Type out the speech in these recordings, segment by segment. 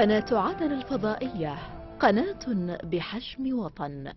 قناة عدن الفضائية قناة بحجم وطن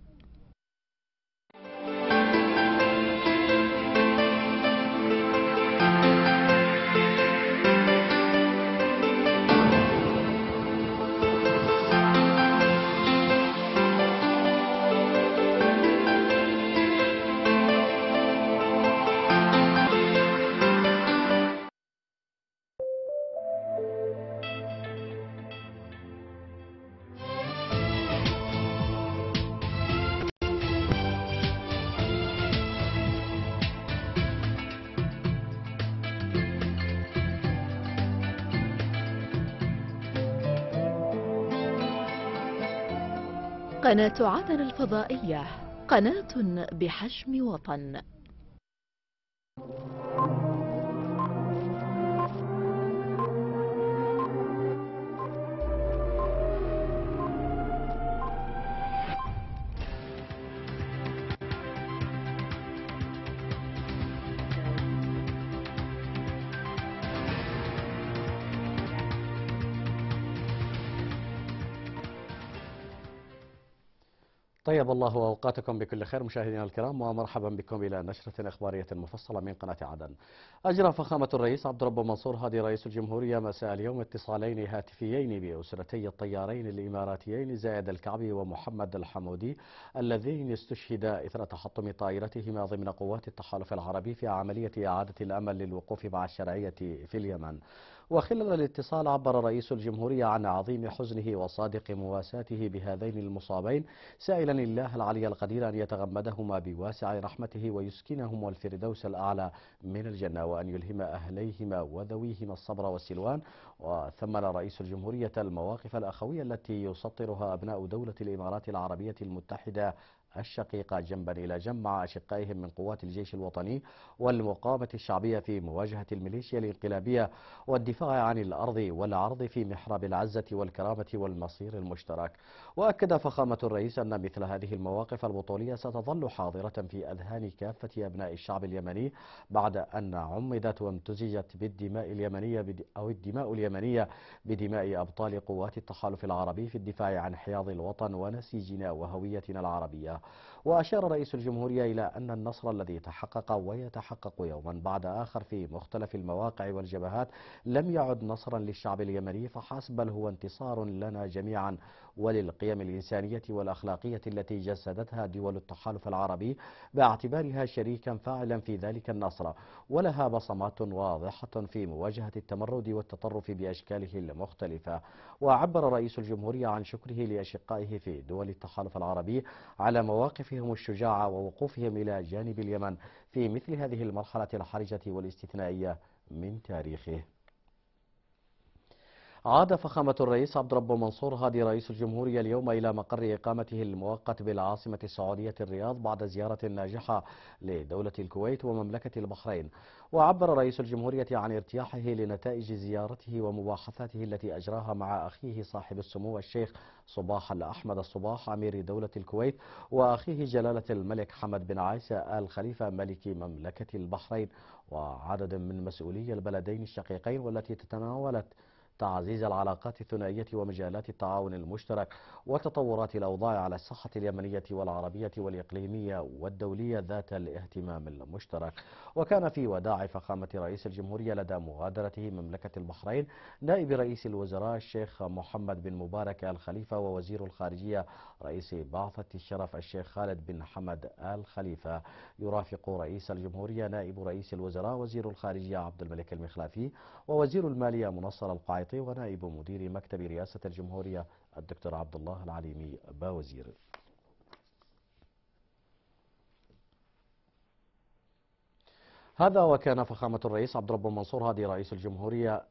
قناة عدن الفضائية قناة بحجم وطن طيب الله أوقاتكم بكل خير مشاهدينا الكرام ومرحبا بكم إلى نشرة إخبارية مفصلة من قناة عدن أجرى فخامة الرئيس عبد الرب منصور هادي رئيس الجمهورية مساء اليوم اتصالين هاتفيين بأسرتي الطيارين الإماراتيين زايد الكعبي ومحمد الحمودي اللذين استشهدا إثر تحطم طائرتهما ضمن قوات التحالف العربي في عملية إعادة الأمل للوقوف مع الشرعية في اليمن وخلال الاتصال عبر رئيس الجمهورية عن عظيم حزنه وصادق مواساته بهذين المصابين سائلا الله العلي القدير أن يتغمدهما بواسع رحمته ويسكنهما الفردوس الأعلى من الجنة وأن يلهم أهليهما وذويهما الصبر والسلوان وثمن رئيس الجمهورية المواقف الأخوية التي يسطرها أبناء دولة الإمارات العربية المتحدة الشقيقة جنبا إلى جنب مع أشقائهم من قوات الجيش الوطني والمقاومة الشعبية في مواجهة الميليشيا الانقلابية والدفاع عن الأرض والعرض في محراب العزة والكرامة والمصير المشترك وأكد فخامة الرئيس أن مثل هذه المواقف البطولية ستظل حاضرة في أذهان كافة أبناء الشعب اليمني بعد أن عمدت وامتزجت بالدماء اليمنية أو الدماء اليمنية بدماء أبطال قوات التحالف العربي في الدفاع عن حياض الوطن ونسيجنا وهويتنا العربية وأشار رئيس الجمهورية إلى أن النصر الذي تحقق ويتحقق يوما بعد آخر في مختلف المواقع والجبهات لم يعد نصرا للشعب اليمني فحسب بل هو انتصار لنا جميعا وللقيم الإنسانية والأخلاقية التي جسدتها دول التحالف العربي باعتبارها شريكا فاعلا في ذلك النصر ولها بصمات واضحة في مواجهة التمرد والتطرف بأشكاله المختلفة وعبر رئيس الجمهورية عن شكره لأشقائه في دول التحالف العربي على مواقفهم الشجاعة ووقوفهم إلى جانب اليمن في مثل هذه المرحلة الحرجة والاستثنائية من تاريخه عاد فخامة الرئيس عبد رب منصور هادي رئيس الجمهورية اليوم إلى مقر إقامته المؤقت بالعاصمة السعودية الرياض بعد زيارة ناجحة لدولة الكويت ومملكة البحرين وعبر رئيس الجمهورية عن ارتياحه لنتائج زيارته ومباحثاته التي أجراها مع أخيه صاحب السمو الشيخ صباح الأحمد الصباح أمير دولة الكويت وأخيه جلالة الملك حمد بن عيسى آل خليفة ملك مملكة البحرين وعدد من مسؤولي البلدين الشقيقين والتي تتناولت تعزيز العلاقات الثنائية ومجالات التعاون المشترك وتطورات الأوضاع على الصحة اليمنية والعربية والإقليمية والدولية ذات الاهتمام المشترك وكان في وداع فخامة رئيس الجمهورية لدى مغادرته مملكة البحرين نائب رئيس الوزراء الشيخ محمد بن مبارك الخليفة ووزير الخارجية رئيس بعثة الشرف الشيخ خالد بن حمد الخليفة يرافق رئيس الجمهورية نائب رئيس الوزراء وزير الخارجية عبد الملك المخلافي ووزير المالية منصر القاعدة العيطي ونائب مدير مكتب رئاسة الجمهورية الدكتور عبد الله العليمي باوزير هذا وكان فخامة الرئيس عبد الرب منصور هادي رئيس الجمهورية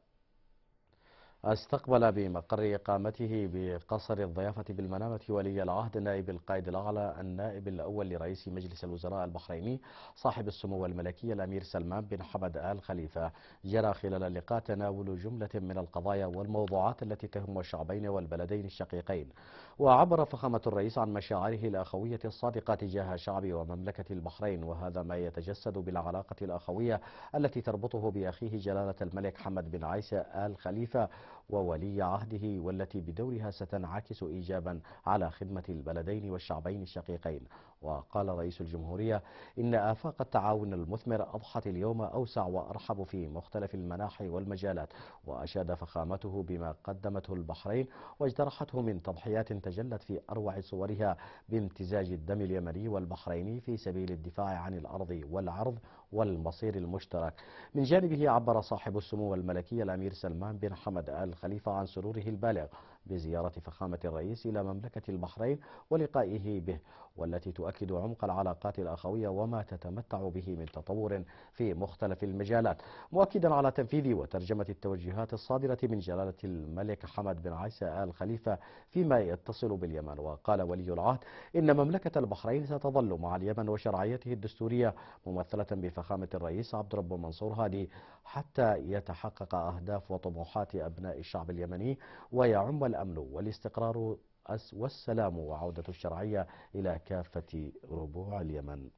استقبل بمقر إقامته بقصر الضيافة بالمنامة ولي العهد نائب القائد الأعلى النائب الأول لرئيس مجلس الوزراء البحريني صاحب السمو الملكي الأمير سلمان بن حمد آل خليفة جرى خلال اللقاء تناول جملة من القضايا والموضوعات التي تهم الشعبين والبلدين الشقيقين وعبر فخامة الرئيس عن مشاعره الأخوية الصادقة تجاه شعب ومملكة البحرين وهذا ما يتجسد بالعلاقة الأخوية التي تربطه بأخيه جلالة الملك حمد بن عيسى آل خليفة وولي عهده والتي بدورها ستنعكس إيجابا على خدمة البلدين والشعبين الشقيقين وقال رئيس الجمهورية إن آفاق التعاون المثمر أضحت اليوم أوسع وأرحب في مختلف المناحي والمجالات وأشاد فخامته بما قدمته البحرين واجترحته من تضحيات تجلت في أروع صورها بامتزاج الدم اليمني والبحريني في سبيل الدفاع عن الأرض والعرض والمصير المشترك من جانبه عبر صاحب السمو الملكي الأمير سلمان بن حمد آل خليفة عن سروره البالغ بزيارة فخامة الرئيس إلى مملكة البحرين ولقائه به والتي تؤكد عمق العلاقات الأخوية وما تتمتع به من تطور في مختلف المجالات مؤكدا على تنفيذ وترجمة التوجهات الصادرة من جلالة الملك حمد بن عيسى آل خليفة فيما يتصل باليمن وقال ولي العهد إن مملكة البحرين ستظل مع اليمن وشرعيته الدستورية ممثلة بفخامة الرئيس عبد رب منصور هادي حتى يتحقق أهداف وطموحات أبناء الشعب اليمني ويعم الأمن والاستقرار والسلام وعودة الشرعية إلى كافة ربوع اليمن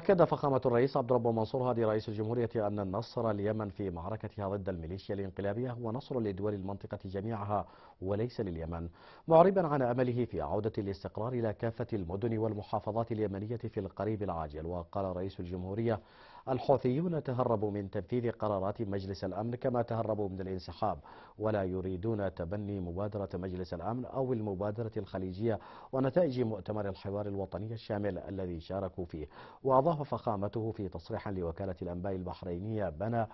أكد فخامة الرئيس عبد الرب منصور هادي رئيس الجمهورية أن النصر اليمن في معركتها ضد الميليشيا الانقلابية هو نصر لدول المنطقة جميعها وليس لليمن معربا عن أمله في عودة الاستقرار إلى كافة المدن والمحافظات اليمنية في القريب العاجل وقال رئيس الجمهورية الحوثيون تهربوا من تنفيذ قرارات مجلس الأمن كما تهربوا من الانسحاب ولا يريدون تبني مبادرة مجلس الأمن أو المبادرة الخليجية ونتائج مؤتمر الحوار الوطني الشامل الذي شاركوا فيه وأضاف فخامته في تصريح لوكالة الأنباء البحرينية بنا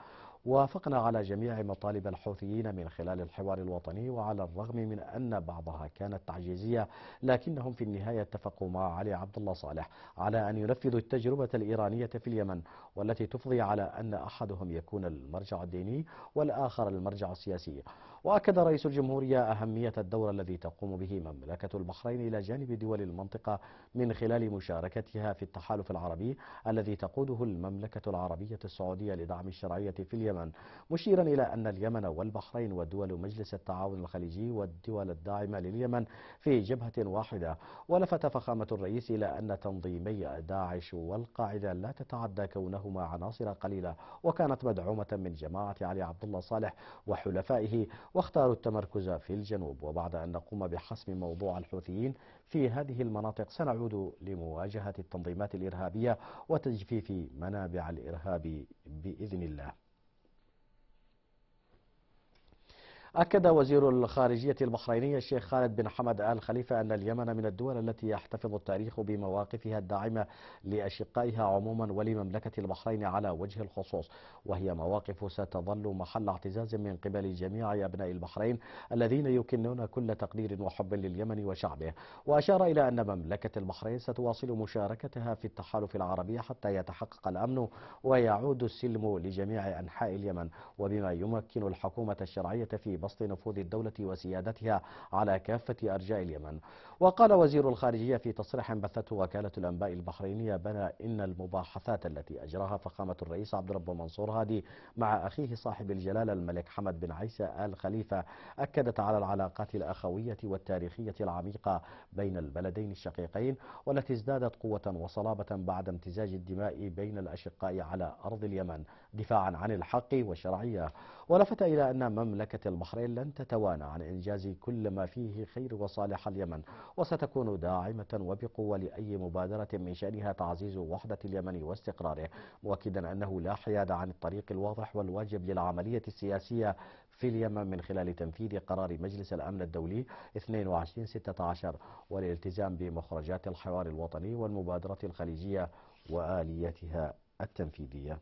وافقنا على جميع مطالب الحوثيين من خلال الحوار الوطني وعلى الرغم من أن بعضها كانت تعجيزية لكنهم في النهاية اتفقوا مع علي عبد الله صالح على أن ينفذوا التجربة الإيرانية في اليمن والتي تفضي على أن أحدهم يكون المرجع الديني والآخر المرجع السياسي وأكد رئيس الجمهورية أهمية الدور الذي تقوم به مملكة البحرين إلى جانب دول المنطقة من خلال مشاركتها في التحالف العربي الذي تقوده المملكة العربية السعودية لدعم الشرعية في اليمن اليمن مشيرا إلى أن اليمن والبحرين ودول مجلس التعاون الخليجي والدول الداعمة لليمن في جبهة واحدة ولفت فخامة الرئيس إلى أن تنظيمي داعش والقاعدة لا تتعدى كونهما عناصر قليلة وكانت مدعومة من جماعة علي عبد الله صالح وحلفائه واختاروا التمركز في الجنوب وبعد أن نقوم بحسم موضوع الحوثيين في هذه المناطق سنعود لمواجهة التنظيمات الإرهابية وتجفيف منابع الإرهاب بإذن الله أكد وزير الخارجية البحرينية الشيخ خالد بن حمد آل خليفة أن اليمن من الدول التي يحتفظ التاريخ بمواقفها الداعمة لأشقائها عموما ولمملكة البحرين على وجه الخصوص وهي مواقف ستظل محل اعتزاز من قبل جميع أبناء البحرين الذين يكنون كل تقدير وحب لليمن وشعبه وأشار إلى أن مملكة البحرين ستواصل مشاركتها في التحالف العربي حتى يتحقق الأمن ويعود السلم لجميع أنحاء اليمن وبما يمكن الحكومة الشرعية في بسط نفوذ الدولة وسيادتها على كافة أرجاء اليمن وقال وزير الخارجية في تصريح بثته وكالة الأنباء البحرينية بنى إن المباحثات التي أجراها فخامة الرئيس عبد الرب منصور هادي مع أخيه صاحب الجلالة الملك حمد بن عيسى آل خليفة أكدت على العلاقات الأخوية والتاريخية العميقة بين البلدين الشقيقين والتي ازدادت قوة وصلابة بعد امتزاج الدماء بين الأشقاء على أرض اليمن دفاعا عن الحق والشرعية ولفت إلى أن مملكة البحرين لن تتوانى عن إنجاز كل ما فيه خير وصالح اليمن وستكون داعمة وبقوة لأي مبادرة من شأنها تعزيز وحدة اليمن واستقراره مؤكدا أنه لا حياد عن الطريق الواضح والواجب للعملية السياسية في اليمن من خلال تنفيذ قرار مجلس الأمن الدولي 2216 والالتزام بمخرجات الحوار الوطني والمبادرة الخليجية وآليتها التنفيذية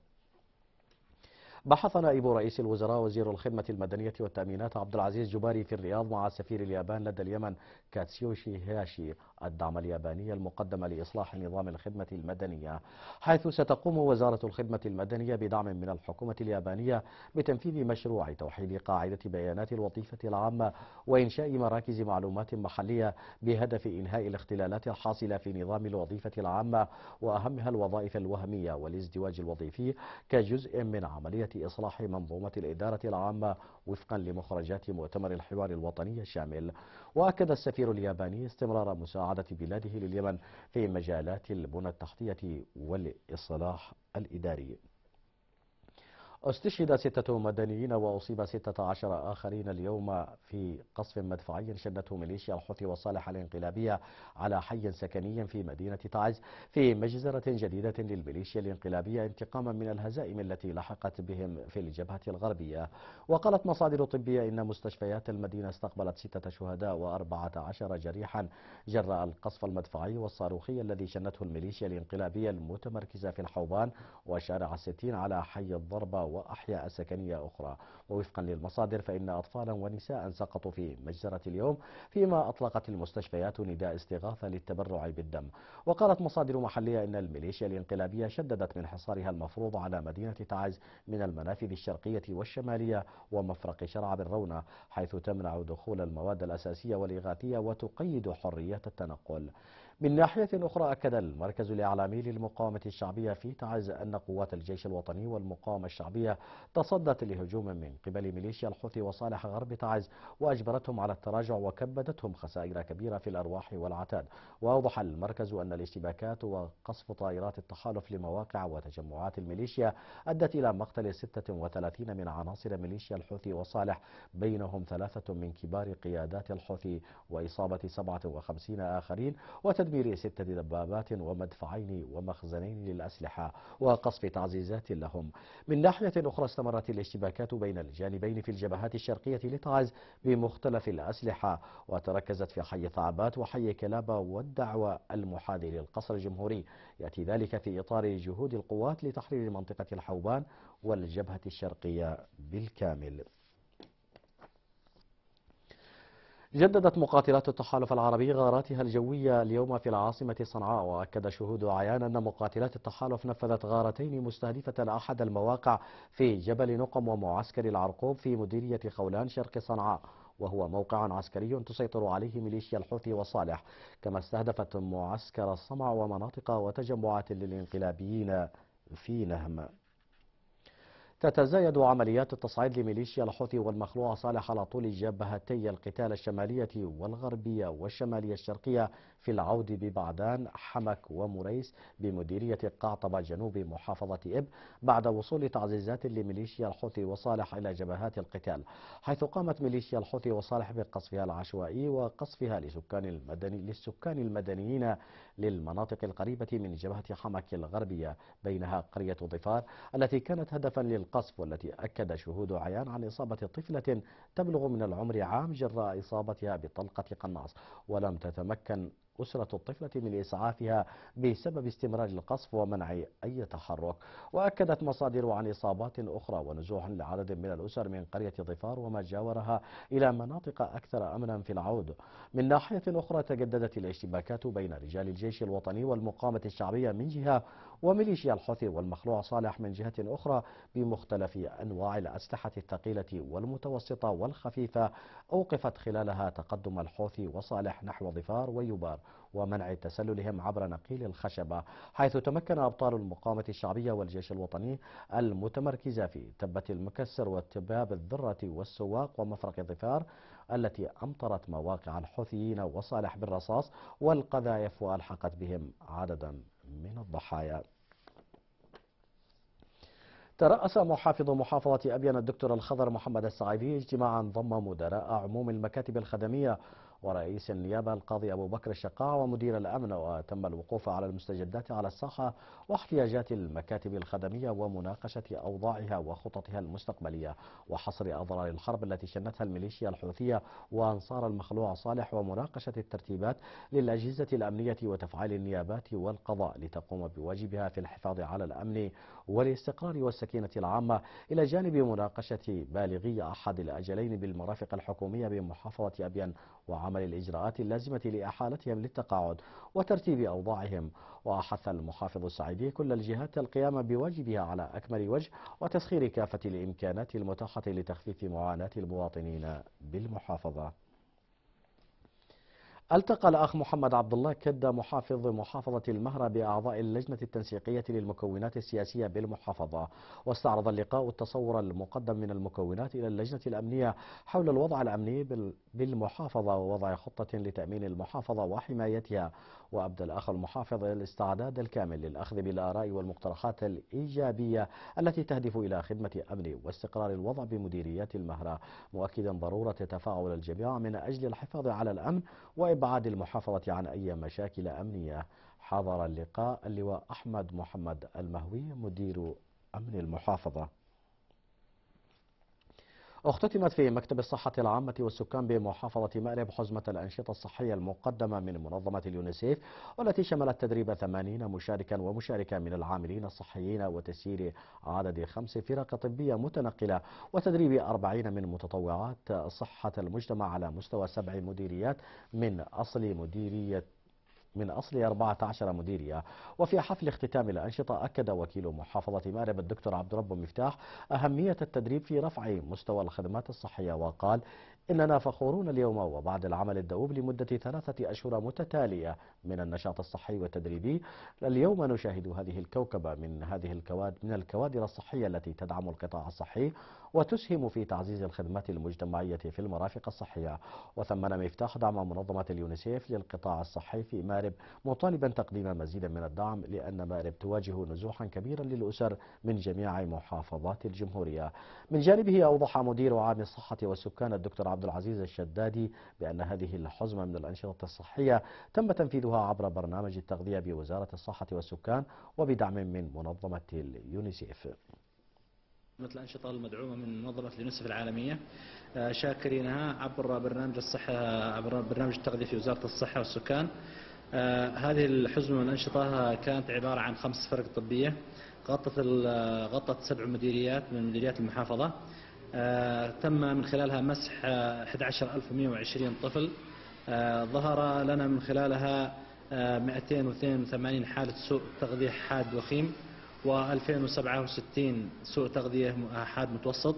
بحث نائب رئيس الوزراء وزير الخدمة المدنية والتأمينات عبد العزيز جباري في الرياض مع سفير اليابان لدى اليمن كاتسيوشي هياشي الدعم الياباني المقدم لإصلاح نظام الخدمة المدنية حيث ستقوم وزارة الخدمة المدنية بدعم من الحكومة اليابانية بتنفيذ مشروع توحيد قاعدة بيانات الوظيفة العامة وإنشاء مراكز معلومات محلية بهدف إنهاء الاختلالات الحاصلة في نظام الوظيفة العامة وأهمها الوظائف الوهمية والازدواج الوظيفي كجزء من عملية إصلاح منظومة الإدارة العامة وفقا لمخرجات مؤتمر الحوار الوطني الشامل وأكد السفير الياباني استمرار مساعدة بلاده لليمن في مجالات البنى التحتية والإصلاح الإداري استشهد ستة مدنيين وأصيب ستة عشر آخرين اليوم في قصف مدفعي شنته ميليشيا الحوثي والصالح الانقلابية على حي سكني في مدينة تعز في مجزرة جديدة للميليشيا الانقلابية انتقاما من الهزائم التي لحقت بهم في الجبهة الغربية وقالت مصادر طبية إن مستشفيات المدينة استقبلت ستة شهداء وأربعة عشر جريحا جراء القصف المدفعي والصاروخي الذي شنته الميليشيا الانقلابية المتمركزة في الحوبان وشارع الستين على حي الضربة وأحياء سكنية أخرى ووفقا للمصادر فإن أطفالا ونساء سقطوا في مجزرة اليوم فيما أطلقت المستشفيات نداء استغاثة للتبرع بالدم وقالت مصادر محلية إن الميليشيا الانقلابية شددت من حصارها المفروض على مدينة تعز من المنافذ الشرقية والشمالية ومفرق شرع بالرونة حيث تمنع دخول المواد الأساسية والإغاثية وتقيد حرية التنقل من ناحية أخرى أكد المركز الإعلامي للمقاومة الشعبية في تعز أن قوات الجيش الوطني والمقاومة الشعبية تصدت لهجوم من قبل ميليشيا الحوثي وصالح غرب تعز وأجبرتهم على التراجع وكبدتهم خسائر كبيرة في الأرواح والعتاد وأوضح المركز أن الاشتباكات وقصف طائرات التحالف لمواقع وتجمعات الميليشيا أدت إلى مقتل 36 من عناصر ميليشيا الحوثي وصالح بينهم ثلاثة من كبار قيادات الحوثي وإصابة 57 آخرين وتدريب تدمير ستة دبابات ومدفعين ومخزنين للأسلحة وقصف تعزيزات لهم من ناحية أخرى استمرت الاشتباكات بين الجانبين في الجبهات الشرقية لتعز بمختلف الأسلحة وتركزت في حي ثعبات وحي كلابة والدعوة المحاذي للقصر الجمهوري يأتي ذلك في إطار جهود القوات لتحرير منطقة الحوبان والجبهة الشرقية بالكامل جددت مقاتلات التحالف العربي غاراتها الجوية اليوم في العاصمة صنعاء وأكد شهود عيان أن مقاتلات التحالف نفذت غارتين مستهدفة أحد المواقع في جبل نقم ومعسكر العرقوب في مديرية خولان شرق صنعاء وهو موقع عسكري تسيطر عليه ميليشيا الحوثي وصالح كما استهدفت معسكر الصمع ومناطق وتجمعات للانقلابيين في نهم تتزايد عمليات التصعيد لميليشيا الحوثي والمخلوع صالح على طول جبهتي القتال الشمالية والغربية والشمالية الشرقية في العود ببعدان حمك ومريس بمديرية قعطبة جنوب محافظة إب بعد وصول تعزيزات لميليشيا الحوثي وصالح إلى جبهات القتال حيث قامت ميليشيا الحوثي وصالح بقصفها العشوائي وقصفها لسكان المدني للسكان المدنيين للمناطق القريبة من جبهة حمك الغربية بينها قرية ضفار التي كانت هدفا لل القصف والتي أكد شهود عيان على إصابة طفلة تبلغ من العمر عام جراء إصابتها بطلقة قناص ولم تتمكن أسرة الطفلة من إسعافها بسبب استمرار القصف ومنع أي تحرك وأكدت مصادر عن إصابات أخرى ونزوح لعدد من الأسر من قرية ظفار وما جاورها إلى مناطق أكثر أمنا في العود من ناحية أخرى تجددت الاشتباكات بين رجال الجيش الوطني والمقامة الشعبية من جهة وميليشيا الحوثي والمخلوع صالح من جهة أخرى بمختلف أنواع الأسلحة الثقيلة والمتوسطة والخفيفة أوقفت خلالها تقدم الحوثي وصالح نحو ظفار ويبار ومنع تسللهم عبر نقيل الخشبة حيث تمكن أبطال المقاومة الشعبية والجيش الوطني المتمركزة في تبة المكسر واتباب الذرة والسواق ومفرق الظفار التي أمطرت مواقع الحوثيين وصالح بالرصاص والقذائف وألحقت بهم عددا من الضحايا ترأس محافظ محافظة أبين الدكتور الخضر محمد السعيدي اجتماعا ضم مدراء عموم المكاتب الخدمية ورئيس النيابة القاضي أبو بكر الشقاع ومدير الأمن وتم الوقوف على المستجدات على الساحة واحتياجات المكاتب الخدمية ومناقشة أوضاعها وخططها المستقبلية وحصر أضرار الحرب التي شنتها الميليشيا الحوثية وأنصار المخلوع صالح ومناقشة الترتيبات للأجهزة الأمنية وتفعيل النيابات والقضاء لتقوم بواجبها في الحفاظ على الأمن والاستقرار والسكينة العامة إلى جانب مناقشة بالغي أحد الأجلين بالمرافق الحكومية بمحافظة أبيان وعمل الإجراءات اللازمة لإحالتهم للتقاعد وترتيب أوضاعهم وأحث المحافظ السعيدي كل الجهات القيام بواجبها على أكمل وجه وتسخير كافة الإمكانات المتاحة لتخفيف معاناة المواطنين بالمحافظة التقى الأخ محمد عبد الله كد محافظ محافظة المهرة بأعضاء اللجنة التنسيقية للمكونات السياسية بالمحافظة واستعرض اللقاء التصور المقدم من المكونات إلى اللجنة الأمنية حول الوضع الأمني بالمحافظة ووضع خطة لتأمين المحافظة وحمايتها وأبدى الأخ المحافظ الاستعداد الكامل للأخذ بالآراء والمقترحات الإيجابية التي تهدف إلى خدمة أمن واستقرار الوضع بمديريات المهرة مؤكدا ضرورة تفاعل الجميع من أجل الحفاظ على الأمن و لإبعاد طيب، المحافظة عن أي مشاكل أمنية حضر اللقاء اللواء أحمد محمد المهوي مدير أمن المحافظة اختتمت في مكتب الصحة العامة والسكان بمحافظة مأرب حزمة الأنشطة الصحية المقدمة من منظمة اليونيسيف والتي شملت تدريب 80 مشاركا ومشاركة من العاملين الصحيين وتسيير عدد خمس فرق طبية متنقلة وتدريب 40 من متطوعات صحة المجتمع على مستوى سبع مديريات من أصل مديرية من أصل 14 مديرية وفي حفل اختتام الأنشطة أكد وكيل محافظة مأرب الدكتور عبد رب مفتاح أهمية التدريب في رفع مستوى الخدمات الصحية وقال إننا فخورون اليوم وبعد العمل الدؤوب لمدة ثلاثة أشهر متتالية من النشاط الصحي والتدريبي اليوم نشاهد هذه الكوكبة من هذه الكواد من الكوادر الصحية التي تدعم القطاع الصحي وتسهم في تعزيز الخدمات المجتمعية في المرافق الصحية وثمن مفتاح دعم منظمة اليونيسيف للقطاع الصحي في مارب مطالبا تقديم مزيدا من الدعم لأن مارب تواجه نزوحا كبيرا للأسر من جميع محافظات الجمهورية من جانبه أوضح مدير عام الصحة والسكان الدكتور عبد العزيز الشدادي بأن هذه الحزمة من الأنشطة الصحية تم تنفيذها عبر برنامج التغذية بوزارة الصحة والسكان وبدعم من منظمة اليونيسيف مثل الأنشطة المدعومة من منظمة اليونسف العالمية آه، شاكرينها عبر برنامج الصحة عبر برنامج التغذية في وزارة الصحة والسكان آه، هذه الحزمة من الأنشطة كانت عبارة عن خمس فرق طبية غطت آه، غطت سبع مديريات من مديريات المحافظة تم من خلالها مسح 11120 طفل ظهر لنا من خلالها 282 حالة سوء تغذية حاد وخيم و2067 سوء تغذية حاد متوسط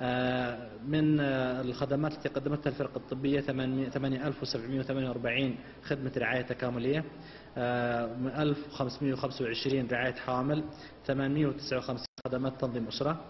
آه، من آه، الخدمات التي قدمتها الفرقة الطبية 8748 خدمة رعاية تكاملية 1525 آه، رعاية حامل 859 خدمات تنظيم أسرة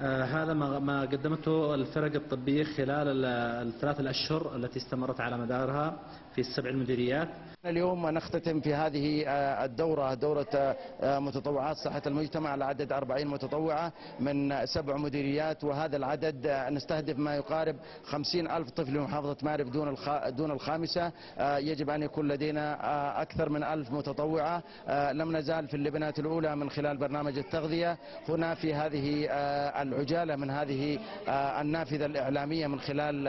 هذا ما قدمته الفرق الطبية خلال الثلاث الأشهر التي استمرت على مدارها في السبع المديريات اليوم نختتم في هذه آه، الدورة دورة آه، متطوعات صحة المجتمع لعدد 40 متطوعة من سبع مديريات وهذا العدد آه، نستهدف ما يقارب 50 ألف طفل في محافظة مارب دون دون الخامسة يجب أن يكون لدينا أكثر من ألف متطوعة لم نزال في اللبنات الأولى من خلال برنامج التغذية هنا في هذه العجالة من هذه النافذة الإعلامية من خلال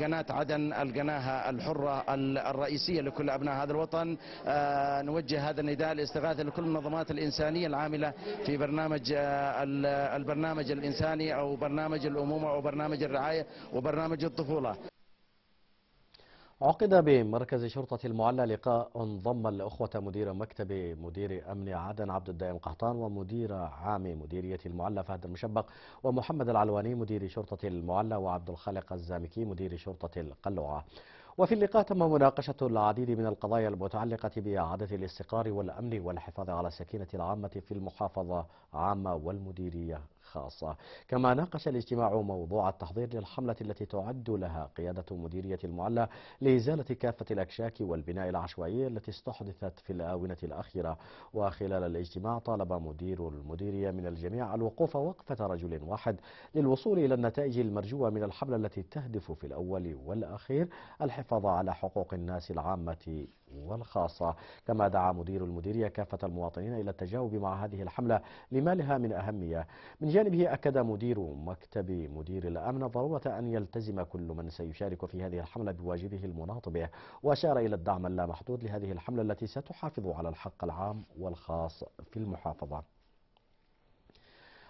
قناة عدن القناة الحرة الرئيسية لكل أبناء هذا الوطن آه، نوجه هذا النداء للاستغاثه لكل المنظمات الإنسانية العاملة في برنامج آه، البرنامج الإنساني أو برنامج الأمومة أو برنامج الرعاية وبرنامج الطفولة عقد بمركز شرطة المعلى لقاء ضم الأخوة مدير مكتب مدير أمن عدن عبد الدائم قحطان ومدير عام مديرية المعلى فهد المشبق ومحمد العلواني مدير شرطة المعلى وعبد الخالق الزامكي مدير شرطة القلعة وفي اللقاء تم مناقشة العديد من القضايا المتعلقة بإعادة الاستقرار والأمن والحفاظ على السكينة العامة في المحافظة عامة والمديرية خاصة كما ناقش الاجتماع موضوع التحضير للحملة التي تعد لها قيادة مديرية المعلة لإزالة كافة الأكشاك والبناء العشوائي التي استحدثت في الآونة الأخيرة وخلال الاجتماع طالب مدير المديرية من الجميع الوقوف وقفة رجل واحد للوصول إلى النتائج المرجوة من الحملة التي تهدف في الأول والأخير الحفاظ على حقوق الناس العامة والخاصة كما دعا مدير المديرية كافة المواطنين إلى التجاوب مع هذه الحملة لما لها من أهمية من جانبه أكد مدير مكتب مدير الأمن ضرورة أن يلتزم كل من سيشارك في هذه الحملة بواجبه المناط به وأشار إلى الدعم اللامحدود لهذه الحملة التي ستحافظ على الحق العام والخاص في المحافظة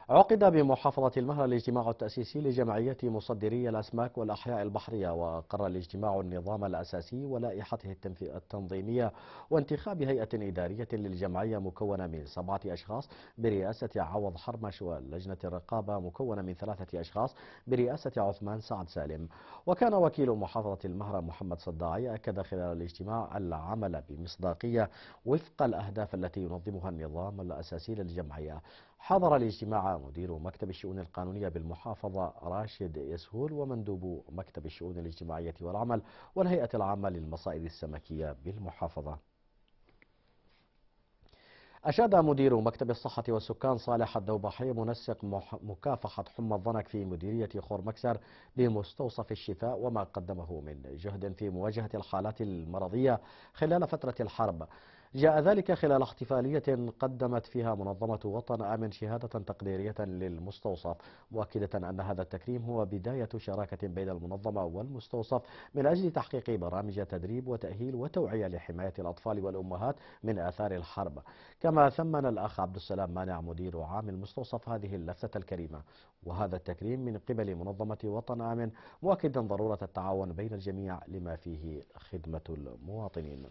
عقد بمحافظة المهر الاجتماع التأسيسي لجمعية مصدري الأسماك والأحياء البحرية وقرر الاجتماع النظام الأساسي ولائحته التنظيمية وانتخاب هيئة إدارية للجمعية مكونة من سبعة أشخاص برئاسة عوض حرمش ولجنة الرقابة مكونة من ثلاثة أشخاص برئاسة عثمان سعد سالم وكان وكيل محافظة المهر محمد صداعي أكد خلال الاجتماع العمل بمصداقية وفق الأهداف التي ينظمها النظام الأساسي للجمعية حضر الاجتماع مدير مكتب الشؤون القانونية بالمحافظة راشد يسهول ومندوب مكتب الشؤون الاجتماعية والعمل والهيئة العامة للمصائد السمكية بالمحافظة أشاد مدير مكتب الصحة والسكان صالح الدوبحي منسق مكافحة حمى الضنك في مديرية خور مكسر بمستوصف الشفاء وما قدمه من جهد في مواجهة الحالات المرضية خلال فترة الحرب جاء ذلك خلال احتفالية قدمت فيها منظمة وطن آمن شهادة تقديرية للمستوصف مؤكدة أن هذا التكريم هو بداية شراكة بين المنظمة والمستوصف من أجل تحقيق برامج تدريب وتأهيل وتوعية لحماية الأطفال والأمهات من آثار الحرب كما ثمن الأخ عبد السلام مانع مدير عام المستوصف هذه اللفتة الكريمة وهذا التكريم من قبل منظمة وطن آمن مؤكدا ضرورة التعاون بين الجميع لما فيه خدمة المواطنين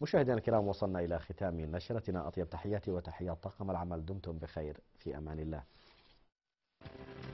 مشاهدينا الكرام وصلنا إلى ختام نشرتنا أطيب تحياتي وتحيات طاقم العمل دمتم بخير في أمان الله